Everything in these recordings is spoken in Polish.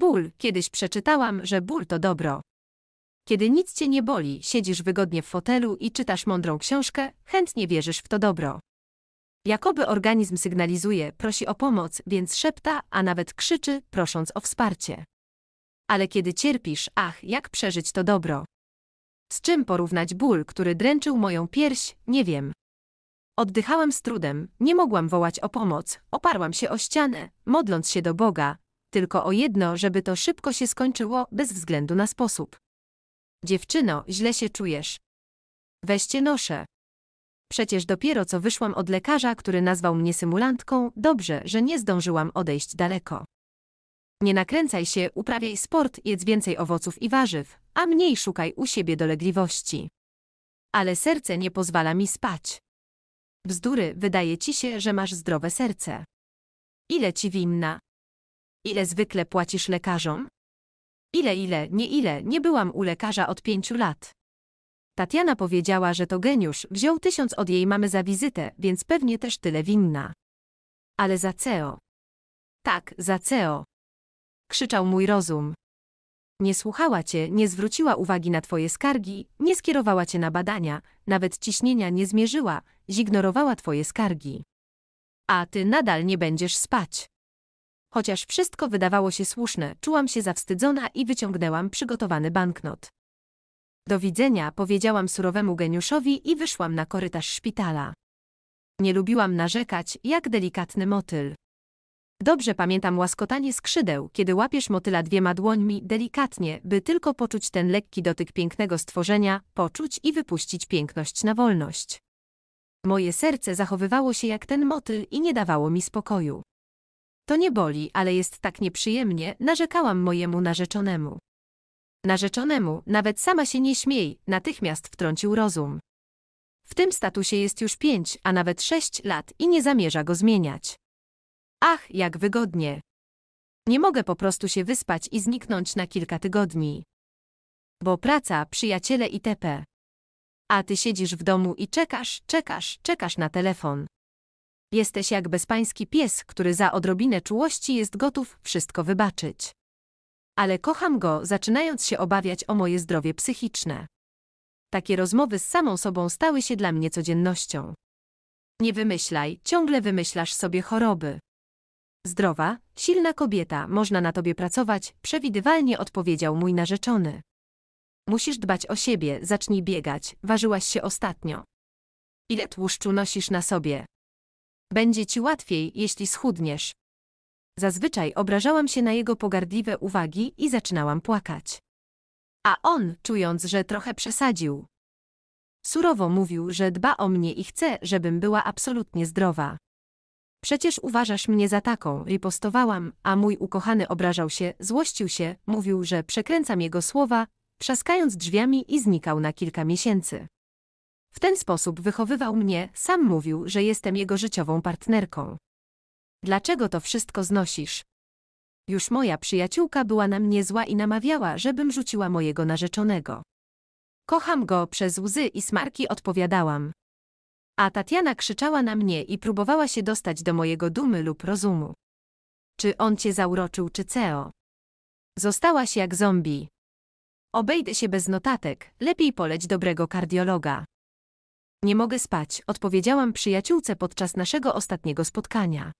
Ból. Kiedyś przeczytałam, że ból to dobro. Kiedy nic cię nie boli, siedzisz wygodnie w fotelu i czytasz mądrą książkę, chętnie wierzysz w to dobro. Jakoby organizm sygnalizuje, prosi o pomoc, więc szepta, a nawet krzyczy, prosząc o wsparcie. Ale kiedy cierpisz, ach, jak przeżyć to dobro? Z czym porównać ból, który dręczył moją pierś, nie wiem. Oddychałam z trudem, nie mogłam wołać o pomoc, oparłam się o ścianę, modląc się do Boga, tylko o jedno, żeby to szybko się skończyło, bez względu na sposób. Dziewczyno, źle się czujesz. Weźcie noszę. Przecież dopiero co wyszłam od lekarza, który nazwał mnie symulantką, dobrze, że nie zdążyłam odejść daleko. Nie nakręcaj się, uprawiaj sport, jedz więcej owoców i warzyw, a mniej szukaj u siebie dolegliwości. Ale serce nie pozwala mi spać. Bzdury, wydaje ci się, że masz zdrowe serce. Ile ci winna? Ile zwykle płacisz lekarzom? Ile, ile, nie ile, nie byłam u lekarza od pięciu lat. Tatiana powiedziała, że to geniusz, wziął tysiąc od jej mamy za wizytę, więc pewnie też tyle winna. Ale za CEO. Tak, za CEO. Krzyczał mój rozum. Nie słuchała cię, nie zwróciła uwagi na twoje skargi, nie skierowała cię na badania, nawet ciśnienia nie zmierzyła, zignorowała twoje skargi. A ty nadal nie będziesz spać. Chociaż wszystko wydawało się słuszne, czułam się zawstydzona i wyciągnęłam przygotowany banknot. Do widzenia, powiedziałam surowemu geniuszowi i wyszłam na korytarz szpitala. Nie lubiłam narzekać, jak delikatny motyl. Dobrze pamiętam łaskotanie skrzydeł, kiedy łapiesz motyla dwiema dłońmi delikatnie, by tylko poczuć ten lekki dotyk pięknego stworzenia, poczuć i wypuścić piękność na wolność. Moje serce zachowywało się jak ten motyl i nie dawało mi spokoju. To nie boli, ale jest tak nieprzyjemnie, narzekałam mojemu narzeczonemu. Narzeczonemu, nawet sama się nie śmiej, natychmiast wtrącił rozum. W tym statusie jest już pięć, a nawet sześć lat i nie zamierza go zmieniać. Ach, jak wygodnie. Nie mogę po prostu się wyspać i zniknąć na kilka tygodni. Bo praca, przyjaciele i tepe. A ty siedzisz w domu i czekasz, czekasz, czekasz na telefon. Jesteś jak bezpański pies, który za odrobinę czułości jest gotów wszystko wybaczyć. Ale kocham go, zaczynając się obawiać o moje zdrowie psychiczne. Takie rozmowy z samą sobą stały się dla mnie codziennością. Nie wymyślaj, ciągle wymyślasz sobie choroby. Zdrowa, silna kobieta, można na tobie pracować, przewidywalnie odpowiedział mój narzeczony. Musisz dbać o siebie, zacznij biegać, ważyłaś się ostatnio. Ile tłuszczu nosisz na sobie? Będzie ci łatwiej, jeśli schudniesz. Zazwyczaj obrażałam się na jego pogardliwe uwagi i zaczynałam płakać. A on, czując, że trochę przesadził, surowo mówił, że dba o mnie i chce, żebym była absolutnie zdrowa. Przecież uważasz mnie za taką, ripostowałam, a mój ukochany obrażał się, złościł się, mówił, że przekręcam jego słowa, trzaskając drzwiami i znikał na kilka miesięcy. W ten sposób wychowywał mnie, sam mówił, że jestem jego życiową partnerką. Dlaczego to wszystko znosisz? Już moja przyjaciółka była na mnie zła i namawiała, żebym rzuciła mojego narzeczonego. Kocham go przez łzy i smarki odpowiadałam. A Tatiana krzyczała na mnie i próbowała się dostać do mojego dumy lub rozumu. Czy on cię zauroczył, czy CEO? Zostałaś jak zombie. Obejdę się bez notatek, lepiej poleć dobrego kardiologa. Nie mogę spać, odpowiedziałam przyjaciółce podczas naszego ostatniego spotkania.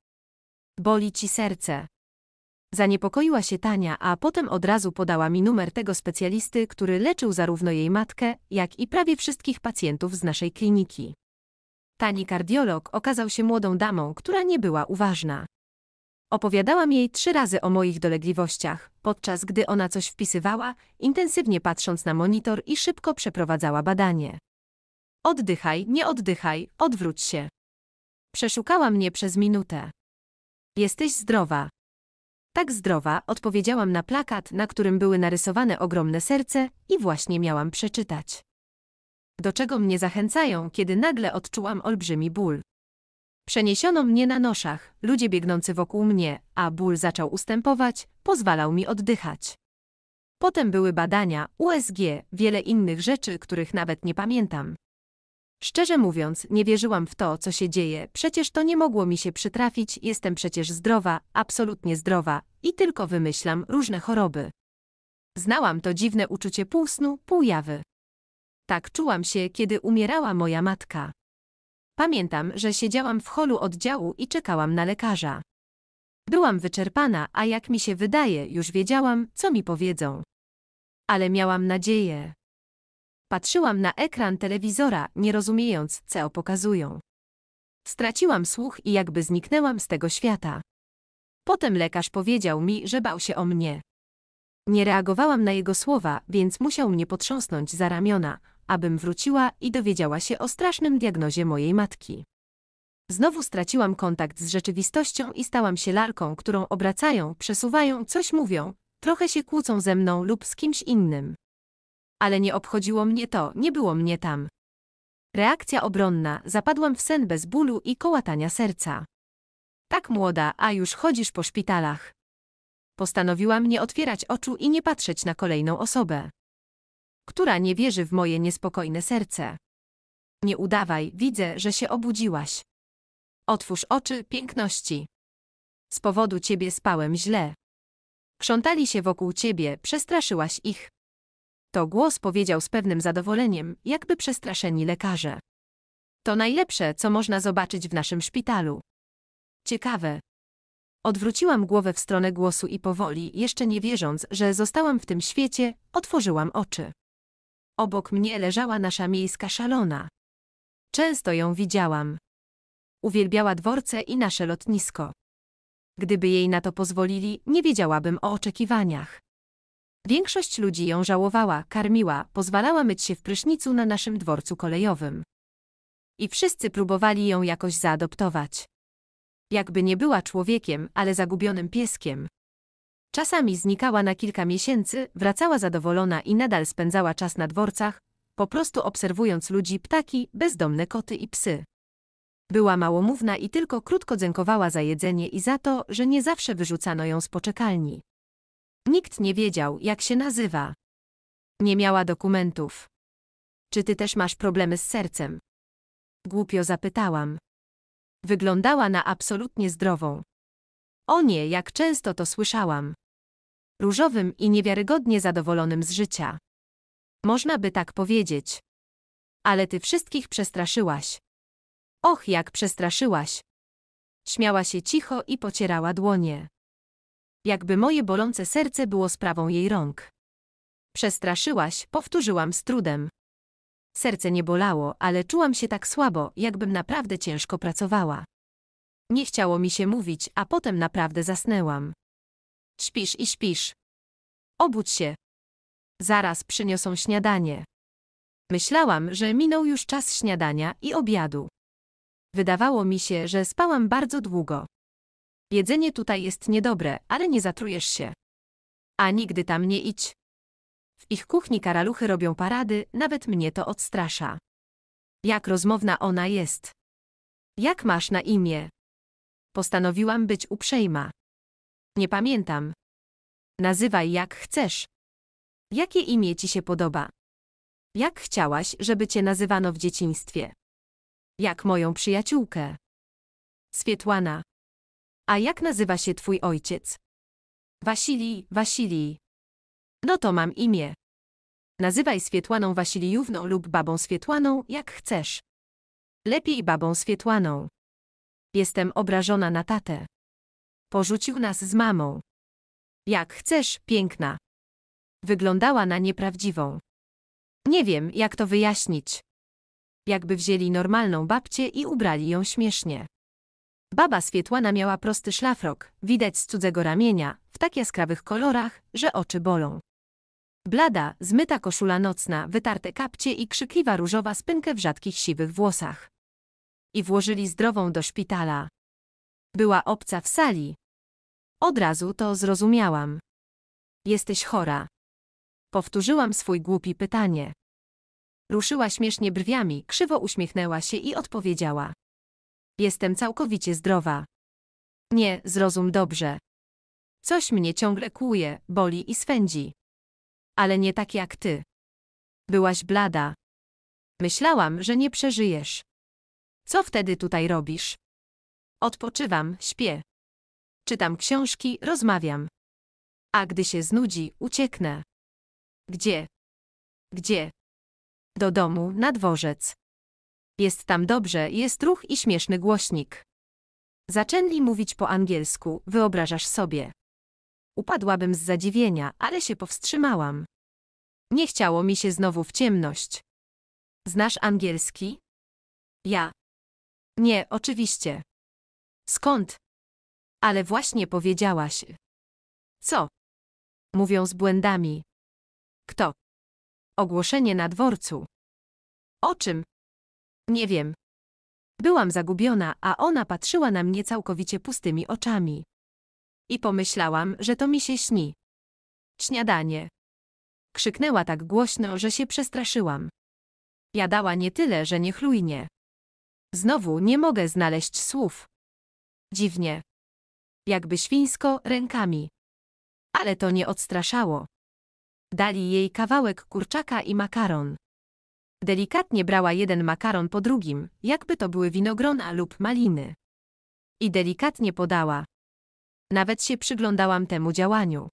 Boli ci serce. Zaniepokoiła się Tania, a potem od razu podała mi numer tego specjalisty, który leczył zarówno jej matkę, jak i prawie wszystkich pacjentów z naszej kliniki. Tani kardiolog okazał się młodą damą, która nie była uważna. Opowiadałam jej trzy razy o moich dolegliwościach, podczas gdy ona coś wpisywała, intensywnie patrząc na monitor i szybko przeprowadzała badanie. Oddychaj, nie oddychaj, odwróć się. Przeszukała mnie przez minutę. Jesteś zdrowa. Tak zdrowa, odpowiedziałam na plakat, na którym były narysowane ogromne serce i właśnie miałam przeczytać. Do czego mnie zachęcają, kiedy nagle odczułam olbrzymi ból. Przeniesiono mnie na noszach, ludzie biegnący wokół mnie, a ból zaczął ustępować, pozwalał mi oddychać. Potem były badania, USG, wiele innych rzeczy, których nawet nie pamiętam. Szczerze mówiąc, nie wierzyłam w to, co się dzieje, przecież to nie mogło mi się przytrafić, jestem przecież zdrowa, absolutnie zdrowa, i tylko wymyślam różne choroby. Znałam to dziwne uczucie półsnu, półjawy. Tak czułam się, kiedy umierała moja matka. Pamiętam, że siedziałam w holu oddziału i czekałam na lekarza. Byłam wyczerpana, a jak mi się wydaje, już wiedziałam, co mi powiedzą. Ale miałam nadzieję. Patrzyłam na ekran telewizora, nie rozumiejąc, co pokazują. Straciłam słuch i jakby zniknęłam z tego świata. Potem lekarz powiedział mi, że bał się o mnie. Nie reagowałam na jego słowa, więc musiał mnie potrząsnąć za ramiona, abym wróciła i dowiedziała się o strasznym diagnozie mojej matki. Znowu straciłam kontakt z rzeczywistością i stałam się lalką, którą obracają, przesuwają, coś mówią, trochę się kłócą ze mną lub z kimś innym ale nie obchodziło mnie to, nie było mnie tam. Reakcja obronna, zapadłam w sen bez bólu i kołatania serca. Tak młoda, a już chodzisz po szpitalach. Postanowiłam nie otwierać oczu i nie patrzeć na kolejną osobę, która nie wierzy w moje niespokojne serce. Nie udawaj, widzę, że się obudziłaś. Otwórz oczy piękności. Z powodu ciebie spałem źle. Krzątali się wokół ciebie, przestraszyłaś ich. To głos powiedział z pewnym zadowoleniem, jakby przestraszeni lekarze. To najlepsze, co można zobaczyć w naszym szpitalu. Ciekawe. Odwróciłam głowę w stronę głosu i powoli, jeszcze nie wierząc, że zostałam w tym świecie, otworzyłam oczy. Obok mnie leżała nasza miejska szalona. Często ją widziałam. Uwielbiała dworce i nasze lotnisko. Gdyby jej na to pozwolili, nie wiedziałabym o oczekiwaniach. Większość ludzi ją żałowała, karmiła, pozwalała myć się w prysznicu na naszym dworcu kolejowym. I wszyscy próbowali ją jakoś zaadoptować. Jakby nie była człowiekiem, ale zagubionym pieskiem. Czasami znikała na kilka miesięcy, wracała zadowolona i nadal spędzała czas na dworcach, po prostu obserwując ludzi, ptaki, bezdomne koty i psy. Była małomówna i tylko krótko dziękowała za jedzenie i za to, że nie zawsze wyrzucano ją z poczekalni. Nikt nie wiedział, jak się nazywa. Nie miała dokumentów. Czy ty też masz problemy z sercem? Głupio zapytałam. Wyglądała na absolutnie zdrową. O nie, jak często to słyszałam. Różowym i niewiarygodnie zadowolonym z życia. Można by tak powiedzieć. Ale ty wszystkich przestraszyłaś. Och, jak przestraszyłaś. Śmiała się cicho i pocierała dłonie jakby moje bolące serce było sprawą jej rąk. Przestraszyłaś, powtórzyłam z trudem. Serce nie bolało, ale czułam się tak słabo, jakbym naprawdę ciężko pracowała. Nie chciało mi się mówić, a potem naprawdę zasnęłam. Śpisz i śpisz. Obudź się. Zaraz przyniosą śniadanie. Myślałam, że minął już czas śniadania i obiadu. Wydawało mi się, że spałam bardzo długo. Jedzenie tutaj jest niedobre, ale nie zatrujesz się. A nigdy tam nie idź. W ich kuchni karaluchy robią parady, nawet mnie to odstrasza. Jak rozmowna ona jest. Jak masz na imię? Postanowiłam być uprzejma. Nie pamiętam. Nazywaj jak chcesz. Jakie imię ci się podoba? Jak chciałaś, żeby cię nazywano w dzieciństwie? Jak moją przyjaciółkę? Swietłana. A jak nazywa się twój ojciec? Wasili, Wasili. No to mam imię. Nazywaj Swietłaną Wasilijówną lub babą Swietłaną, jak chcesz. Lepiej babą Swietłaną. Jestem obrażona na tatę. Porzucił nas z mamą. Jak chcesz, piękna. Wyglądała na nieprawdziwą. Nie wiem, jak to wyjaśnić. Jakby wzięli normalną babcię i ubrali ją śmiesznie. Baba Swietłana miała prosty szlafrok, widać z cudzego ramienia, w tak jaskrawych kolorach, że oczy bolą. Blada, zmyta koszula nocna, wytarte kapcie i krzykliwa różowa spynkę w rzadkich siwych włosach. I włożyli zdrową do szpitala. Była obca w sali. Od razu to zrozumiałam. Jesteś chora. Powtórzyłam swój głupi pytanie. Ruszyła śmiesznie brwiami, krzywo uśmiechnęła się i odpowiedziała. Jestem całkowicie zdrowa. Nie, zrozum dobrze. Coś mnie ciągle kłuje, boli i swędzi. Ale nie tak jak ty. Byłaś blada. Myślałam, że nie przeżyjesz. Co wtedy tutaj robisz? Odpoczywam, śpię. Czytam książki, rozmawiam. A gdy się znudzi, ucieknę. Gdzie? Gdzie? Do domu, na dworzec. Jest tam dobrze, jest ruch i śmieszny głośnik. Zaczęli mówić po angielsku, wyobrażasz sobie. Upadłabym z zadziwienia, ale się powstrzymałam. Nie chciało mi się znowu w ciemność. Znasz angielski? Ja. Nie, oczywiście. Skąd? Ale właśnie powiedziałaś. Co? Mówią z błędami. Kto? Ogłoszenie na dworcu. O czym? Nie wiem. Byłam zagubiona, a ona patrzyła na mnie całkowicie pustymi oczami. I pomyślałam, że to mi się śni. Śniadanie. Krzyknęła tak głośno, że się przestraszyłam. Jadała nie tyle, że nie chlujnie. Znowu nie mogę znaleźć słów. Dziwnie. Jakby świńsko, rękami. Ale to nie odstraszało. Dali jej kawałek kurczaka i makaron. Delikatnie brała jeden makaron po drugim, jakby to były winogrona lub maliny. I delikatnie podała. Nawet się przyglądałam temu działaniu.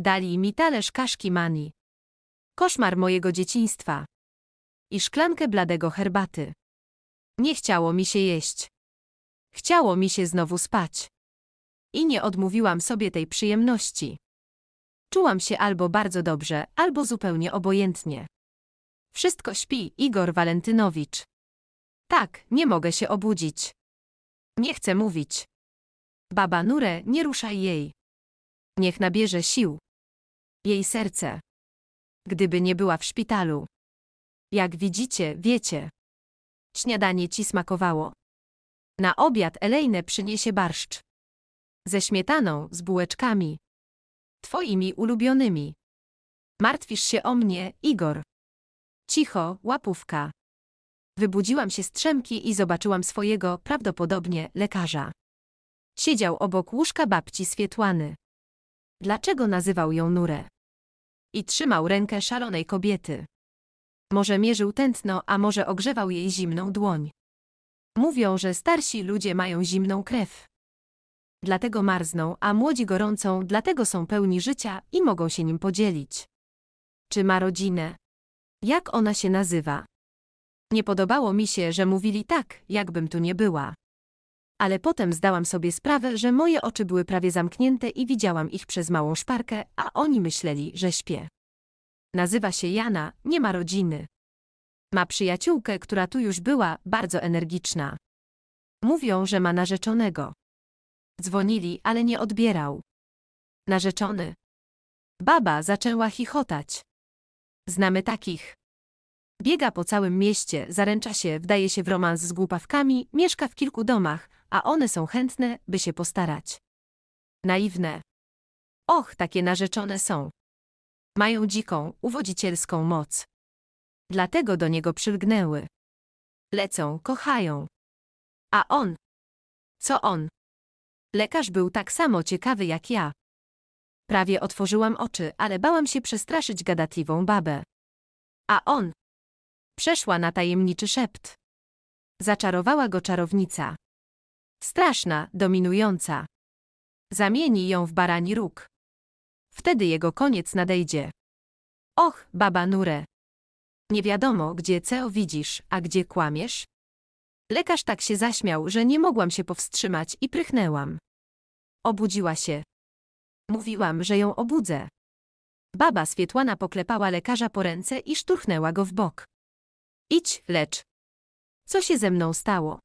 Dali mi talerz kaszki mani. Koszmar mojego dzieciństwa. I szklankę bladego herbaty. Nie chciało mi się jeść. Chciało mi się znowu spać. I nie odmówiłam sobie tej przyjemności. Czułam się albo bardzo dobrze, albo zupełnie obojętnie. Wszystko śpi, Igor Walentynowicz. Tak, nie mogę się obudzić. Nie chcę mówić. Baba Nure, nie ruszaj jej. Niech nabierze sił. Jej serce. Gdyby nie była w szpitalu. Jak widzicie, wiecie. Śniadanie ci smakowało. Na obiad Elejne przyniesie barszcz. Ze śmietaną, z bułeczkami. Twoimi ulubionymi. Martwisz się o mnie, Igor. Cicho, łapówka. Wybudziłam się z trzemki i zobaczyłam swojego, prawdopodobnie, lekarza. Siedział obok łóżka babci Swietłany. Dlaczego nazywał ją Nurę? I trzymał rękę szalonej kobiety. Może mierzył tętno, a może ogrzewał jej zimną dłoń. Mówią, że starsi ludzie mają zimną krew. Dlatego marzną, a młodzi gorącą, dlatego są pełni życia i mogą się nim podzielić. Czy ma rodzinę? Jak ona się nazywa? Nie podobało mi się, że mówili tak, jakbym tu nie była. Ale potem zdałam sobie sprawę, że moje oczy były prawie zamknięte i widziałam ich przez małą szparkę, a oni myśleli, że śpię. Nazywa się Jana, nie ma rodziny. Ma przyjaciółkę, która tu już była, bardzo energiczna. Mówią, że ma narzeczonego. Dzwonili, ale nie odbierał. Narzeczony. Baba zaczęła chichotać. Znamy takich. Biega po całym mieście, zaręcza się, wdaje się w romans z głupawkami, mieszka w kilku domach, a one są chętne, by się postarać. Naiwne. Och, takie narzeczone są. Mają dziką, uwodzicielską moc. Dlatego do niego przylgnęły. Lecą, kochają. A on? Co on? Lekarz był tak samo ciekawy jak ja. Prawie otworzyłam oczy, ale bałam się przestraszyć gadatliwą babę. A on? Przeszła na tajemniczy szept. Zaczarowała go czarownica. Straszna, dominująca. Zamieni ją w barani róg. Wtedy jego koniec nadejdzie. Och, baba Nure. Nie wiadomo, gdzie CEO widzisz, a gdzie kłamiesz? Lekarz tak się zaśmiał, że nie mogłam się powstrzymać i prychnęłam. Obudziła się, Mówiłam, że ją obudzę. Baba Swietłana poklepała lekarza po ręce i szturchnęła go w bok. Idź, lecz. Co się ze mną stało?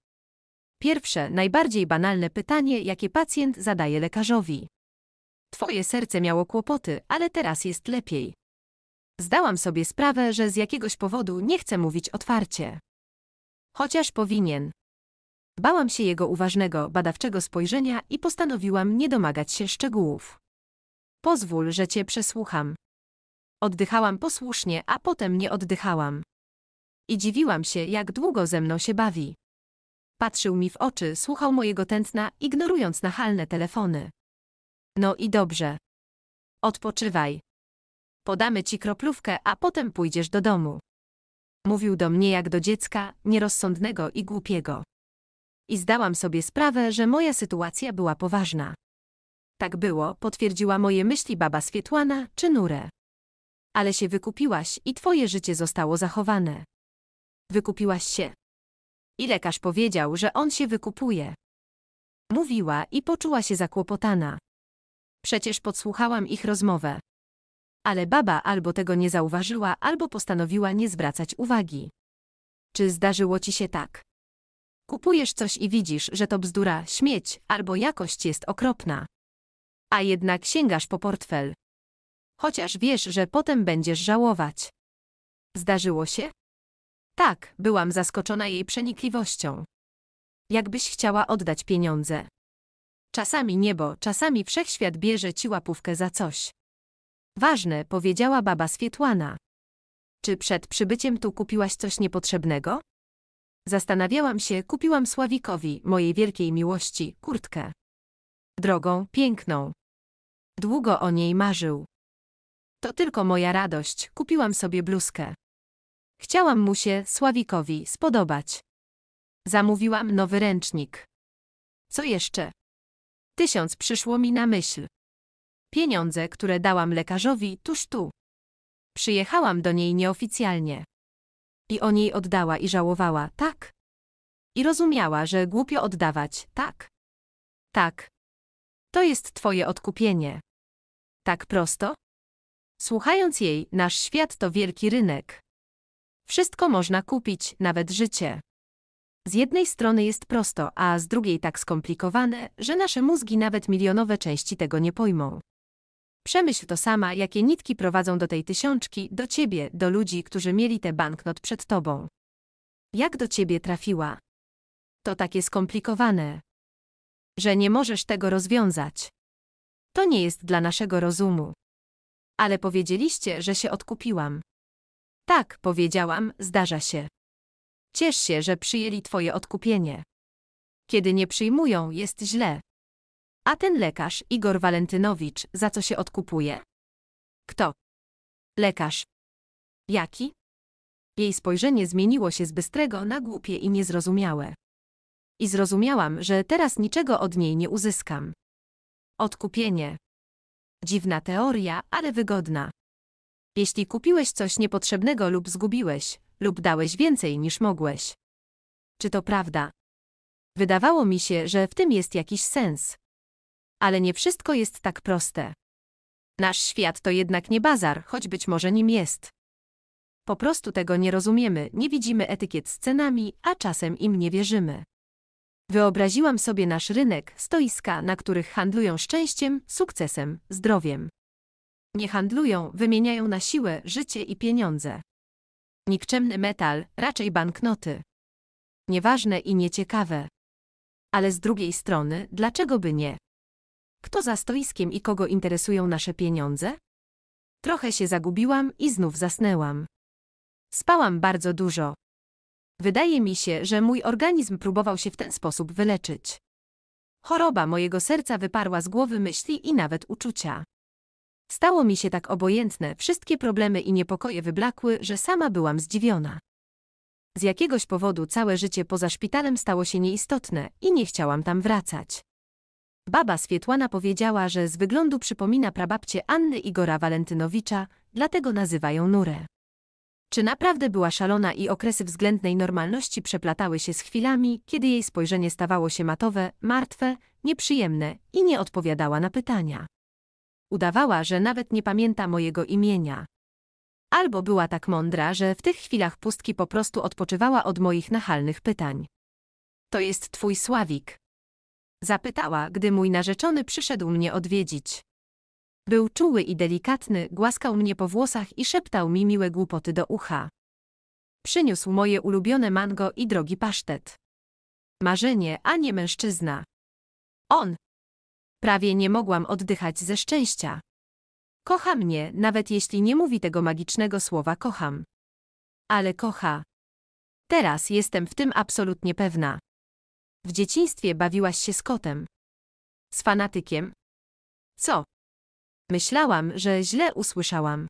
Pierwsze, najbardziej banalne pytanie, jakie pacjent zadaje lekarzowi. Twoje serce miało kłopoty, ale teraz jest lepiej. Zdałam sobie sprawę, że z jakiegoś powodu nie chcę mówić otwarcie. Chociaż powinien. Bałam się jego uważnego, badawczego spojrzenia i postanowiłam nie domagać się szczegółów. Pozwól, że cię przesłucham. Oddychałam posłusznie, a potem nie oddychałam. I dziwiłam się, jak długo ze mną się bawi. Patrzył mi w oczy, słuchał mojego tętna, ignorując nachalne telefony. No i dobrze. Odpoczywaj. Podamy ci kroplówkę, a potem pójdziesz do domu. Mówił do mnie jak do dziecka, nierozsądnego i głupiego. I zdałam sobie sprawę, że moja sytuacja była poważna. Tak było, potwierdziła moje myśli baba Swietłana, czy Nure. Ale się wykupiłaś i twoje życie zostało zachowane. Wykupiłaś się. I lekarz powiedział, że on się wykupuje. Mówiła i poczuła się zakłopotana. Przecież podsłuchałam ich rozmowę. Ale baba albo tego nie zauważyła, albo postanowiła nie zwracać uwagi. Czy zdarzyło ci się tak? Kupujesz coś i widzisz, że to bzdura, śmieć, albo jakość jest okropna a jednak sięgasz po portfel. Chociaż wiesz, że potem będziesz żałować. Zdarzyło się? Tak, byłam zaskoczona jej przenikliwością. Jakbyś chciała oddać pieniądze. Czasami niebo, czasami wszechświat bierze ci łapówkę za coś. Ważne, powiedziała baba Swietłana. Czy przed przybyciem tu kupiłaś coś niepotrzebnego? Zastanawiałam się, kupiłam Sławikowi, mojej wielkiej miłości, kurtkę. Drogą, piękną. Długo o niej marzył. To tylko moja radość, kupiłam sobie bluzkę. Chciałam mu się, Sławikowi, spodobać. Zamówiłam nowy ręcznik. Co jeszcze? Tysiąc przyszło mi na myśl. Pieniądze, które dałam lekarzowi, tuż tu. Przyjechałam do niej nieoficjalnie. I o niej oddała i żałowała, tak? I rozumiała, że głupio oddawać, tak? Tak. To jest twoje odkupienie tak prosto? Słuchając jej, nasz świat to wielki rynek. Wszystko można kupić, nawet życie. Z jednej strony jest prosto, a z drugiej tak skomplikowane, że nasze mózgi nawet milionowe części tego nie pojmą. Przemyśl to sama, jakie nitki prowadzą do tej tysiączki, do ciebie, do ludzi, którzy mieli te banknot przed tobą. Jak do ciebie trafiła? To takie skomplikowane, że nie możesz tego rozwiązać. To nie jest dla naszego rozumu. Ale powiedzieliście, że się odkupiłam. Tak, powiedziałam, zdarza się. Ciesz się, że przyjęli twoje odkupienie. Kiedy nie przyjmują, jest źle. A ten lekarz, Igor Walentynowicz, za co się odkupuje? Kto? Lekarz. Jaki? Jej spojrzenie zmieniło się z bystrego na głupie i niezrozumiałe. I zrozumiałam, że teraz niczego od niej nie uzyskam. Odkupienie. Dziwna teoria, ale wygodna. Jeśli kupiłeś coś niepotrzebnego lub zgubiłeś, lub dałeś więcej niż mogłeś. Czy to prawda? Wydawało mi się, że w tym jest jakiś sens. Ale nie wszystko jest tak proste. Nasz świat to jednak nie bazar, choć być może nim jest. Po prostu tego nie rozumiemy, nie widzimy etykiet z cenami, a czasem im nie wierzymy. Wyobraziłam sobie nasz rynek, stoiska, na których handlują szczęściem, sukcesem, zdrowiem. Nie handlują, wymieniają na siłę życie i pieniądze. Nikczemny metal, raczej banknoty. Nieważne i nieciekawe. Ale z drugiej strony, dlaczego by nie? Kto za stoiskiem i kogo interesują nasze pieniądze? Trochę się zagubiłam i znów zasnęłam. Spałam bardzo dużo, Wydaje mi się, że mój organizm próbował się w ten sposób wyleczyć. Choroba mojego serca wyparła z głowy myśli i nawet uczucia. Stało mi się tak obojętne, wszystkie problemy i niepokoje wyblakły, że sama byłam zdziwiona. Z jakiegoś powodu całe życie poza szpitalem stało się nieistotne i nie chciałam tam wracać. Baba Swietłana powiedziała, że z wyglądu przypomina prababcie Anny Igora Walentynowicza, dlatego nazywają Nurę. Czy naprawdę była szalona i okresy względnej normalności przeplatały się z chwilami, kiedy jej spojrzenie stawało się matowe, martwe, nieprzyjemne i nie odpowiadała na pytania. Udawała, że nawet nie pamięta mojego imienia. Albo była tak mądra, że w tych chwilach pustki po prostu odpoczywała od moich nachalnych pytań. To jest twój Sławik. Zapytała, gdy mój narzeczony przyszedł mnie odwiedzić. Był czuły i delikatny, głaskał mnie po włosach i szeptał mi miłe głupoty do ucha. Przyniósł moje ulubione mango i drogi pasztet. Marzenie, a nie mężczyzna. On. Prawie nie mogłam oddychać ze szczęścia. Kocha mnie, nawet jeśli nie mówi tego magicznego słowa kocham. Ale kocha. Teraz jestem w tym absolutnie pewna. W dzieciństwie bawiłaś się z kotem. Z fanatykiem? Co? Myślałam, że źle usłyszałam.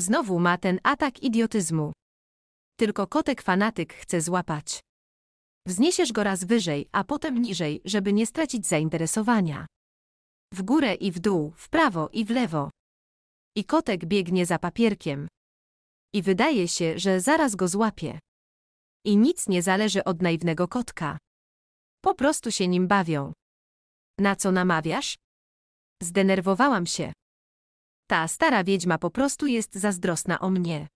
Znowu ma ten atak idiotyzmu. Tylko kotek fanatyk chce złapać. Wzniesiesz go raz wyżej, a potem niżej, żeby nie stracić zainteresowania. W górę i w dół, w prawo i w lewo. I kotek biegnie za papierkiem. I wydaje się, że zaraz go złapie. I nic nie zależy od naiwnego kotka. Po prostu się nim bawią. Na co namawiasz? Zdenerwowałam się. Ta stara wiedźma po prostu jest zazdrosna o mnie.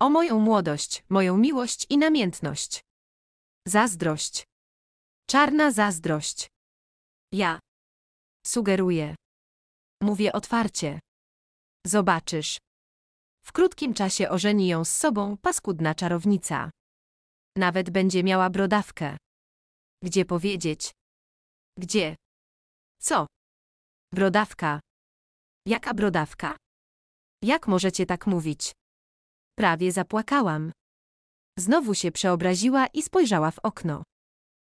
O moją młodość, moją miłość i namiętność. Zazdrość. Czarna zazdrość. Ja. Sugeruję. Mówię otwarcie. Zobaczysz. W krótkim czasie ożeni ją z sobą paskudna czarownica. Nawet będzie miała brodawkę. Gdzie powiedzieć? Gdzie? Co? Brodawka. Jaka brodawka? Jak możecie tak mówić? Prawie zapłakałam. Znowu się przeobraziła i spojrzała w okno.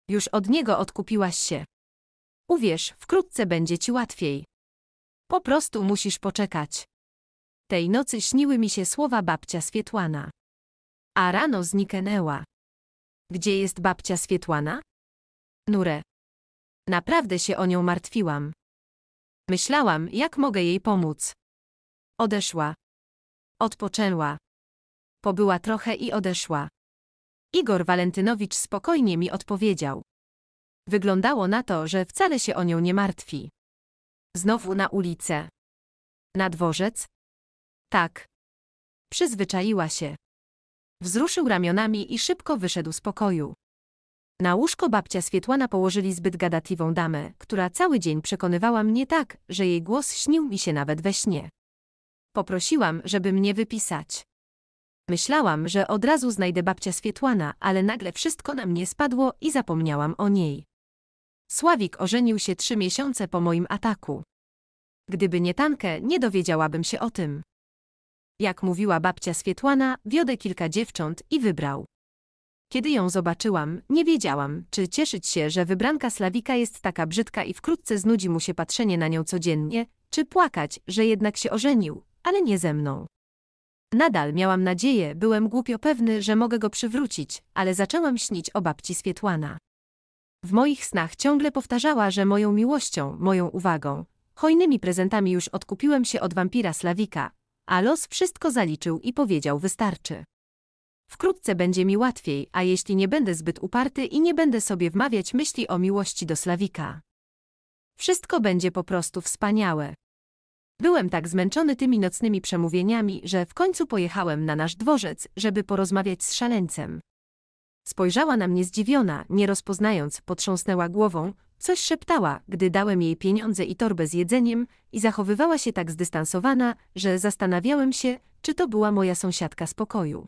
Już od niego odkupiłaś się. Uwierz, wkrótce będzie ci łatwiej. Po prostu musisz poczekać. Tej nocy śniły mi się słowa babcia Swietłana. A rano zniknęła. Gdzie jest babcia Swietłana? Nure. Naprawdę się o nią martwiłam. Myślałam, jak mogę jej pomóc. Odeszła. Odpoczęła. Pobyła trochę i odeszła. Igor Walentynowicz spokojnie mi odpowiedział. Wyglądało na to, że wcale się o nią nie martwi. Znowu na ulicę. Na dworzec? Tak. Przyzwyczaiła się. Wzruszył ramionami i szybko wyszedł z pokoju. Na łóżko babcia Swietłana położyli zbyt gadatliwą damę, która cały dzień przekonywała mnie tak, że jej głos śnił mi się nawet we śnie. Poprosiłam, żeby mnie wypisać. Myślałam, że od razu znajdę babcia Swietłana, ale nagle wszystko na mnie spadło i zapomniałam o niej. Sławik ożenił się trzy miesiące po moim ataku. Gdyby nie Tankę, nie dowiedziałabym się o tym. Jak mówiła babcia Swietłana, wiodę kilka dziewcząt i wybrał. Kiedy ją zobaczyłam, nie wiedziałam, czy cieszyć się, że wybranka Slawika jest taka brzydka i wkrótce znudzi mu się patrzenie na nią codziennie, czy płakać, że jednak się ożenił, ale nie ze mną. Nadal miałam nadzieję, byłem głupio pewny, że mogę go przywrócić, ale zaczęłam śnić o babci Swietłana. W moich snach ciągle powtarzała, że moją miłością, moją uwagą, hojnymi prezentami już odkupiłem się od wampira Slawika, a los wszystko zaliczył i powiedział wystarczy. Wkrótce będzie mi łatwiej, a jeśli nie będę zbyt uparty i nie będę sobie wmawiać myśli o miłości do Slawika. Wszystko będzie po prostu wspaniałe. Byłem tak zmęczony tymi nocnymi przemówieniami, że w końcu pojechałem na nasz dworzec, żeby porozmawiać z szaleńcem. Spojrzała na mnie zdziwiona, nie rozpoznając, potrząsnęła głową, coś szeptała, gdy dałem jej pieniądze i torbę z jedzeniem i zachowywała się tak zdystansowana, że zastanawiałem się, czy to była moja sąsiadka z pokoju.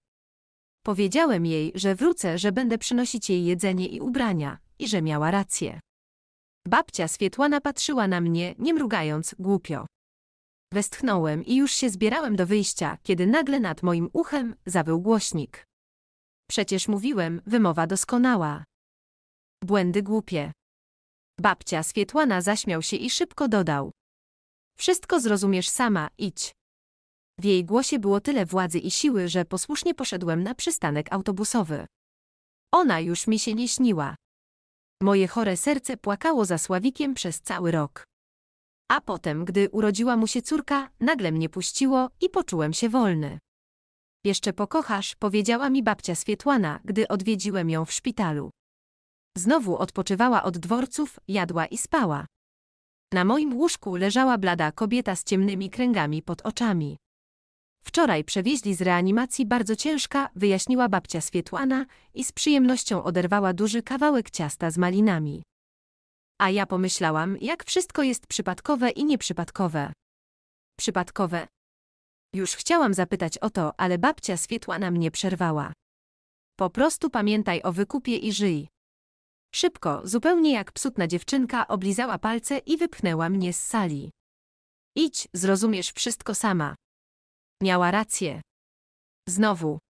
Powiedziałem jej, że wrócę, że będę przynosić jej jedzenie i ubrania, i że miała rację. Babcia Swietłana patrzyła na mnie, nie mrugając, głupio. Westchnąłem i już się zbierałem do wyjścia, kiedy nagle nad moim uchem zawył głośnik. Przecież mówiłem, wymowa doskonała. Błędy głupie. Babcia Swietłana zaśmiał się i szybko dodał. Wszystko zrozumiesz sama, idź. W jej głosie było tyle władzy i siły, że posłusznie poszedłem na przystanek autobusowy. Ona już mi się nie śniła. Moje chore serce płakało za Sławikiem przez cały rok. A potem, gdy urodziła mu się córka, nagle mnie puściło i poczułem się wolny. Jeszcze pokochasz, powiedziała mi babcia Swietłana, gdy odwiedziłem ją w szpitalu. Znowu odpoczywała od dworców, jadła i spała. Na moim łóżku leżała blada kobieta z ciemnymi kręgami pod oczami. Wczoraj przewieźli z reanimacji bardzo ciężka, wyjaśniła babcia Swietłana i z przyjemnością oderwała duży kawałek ciasta z malinami. A ja pomyślałam, jak wszystko jest przypadkowe i nieprzypadkowe. Przypadkowe. Już chciałam zapytać o to, ale babcia Swietłana mnie przerwała. Po prostu pamiętaj o wykupie i żyj. Szybko, zupełnie jak psutna dziewczynka, oblizała palce i wypchnęła mnie z sali. Idź, zrozumiesz wszystko sama. Miała rację. Znowu.